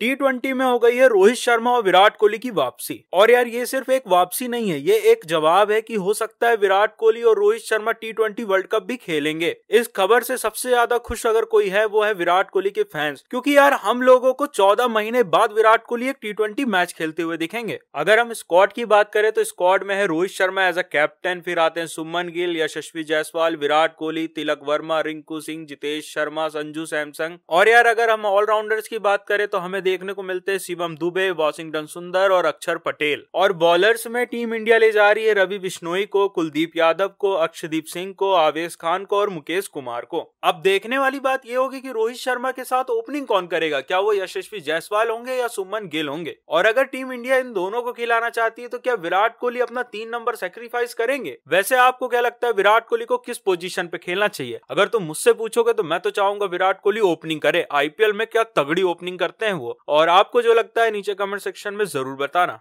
T twenty में हो गई है रोहित शर्मा और विराट कोहली की वापसी और यार ये सिर्फ एक वापसी नहीं है ये एक जवाब है कि हो सकता है विराट कोहली और Rohit Sharma T twenty world cup भी खेलेंगे इस खबर से सबसे ज्यादा खुश अगर कोई है वो है विराट कोहली के फैंस क्योंकि यार हम लोगों को चौदह महीने बाद विराट कोहली एक टी ट्वेंटी मैच खेलते हुए दिखेंगे अगर हम स्कॉड की बात करें तो स्कॉट में है Rohit Sharma as a captain फिर आते हैं सुमन गिल यशस्वी जायसवाल विराट कोहली तिलक वर्मा रिंकू सिंह जितेश शर्मा संजू सैमसंग और यार अगर हम ऑलराउंडर्स की बात करें तो हमें देखने को मिलते हैं शिवम दुबे वॉशिंगटन सुंदर और अक्षर पटेल और बॉलर्स में टीम इंडिया ले जा रही है रवि बिश्नोई को कुलदीप यादव को अक्षदीप सिंह को आवेश खान को और मुकेश कुमार को अब देखने वाली बात यह होगी की रोहित शर्मा के साथ ओपनिंग कौन करेगा क्या वो यशस्वी जायसवाल होंगे या सुमन गिल होंगे और अगर टीम इंडिया इन दोनों को खिलाना चाहती है तो क्या विराट कोहली अपना तीन नंबर सेक्रीफाइस करेंगे वैसे आपको क्या लगता है विराट कोहली को किस पोजीशन पे खेलना चाहिए अगर तुम मुझसे पूछोगे तो मैं तो चाहूंगा विराट कोहली ओपनिंग करे आईपीएल में क्या तगड़ी ओपनिंग करते हैं वो और आपको जो लगता है नीचे कमेंट सेक्शन में जरूर बताना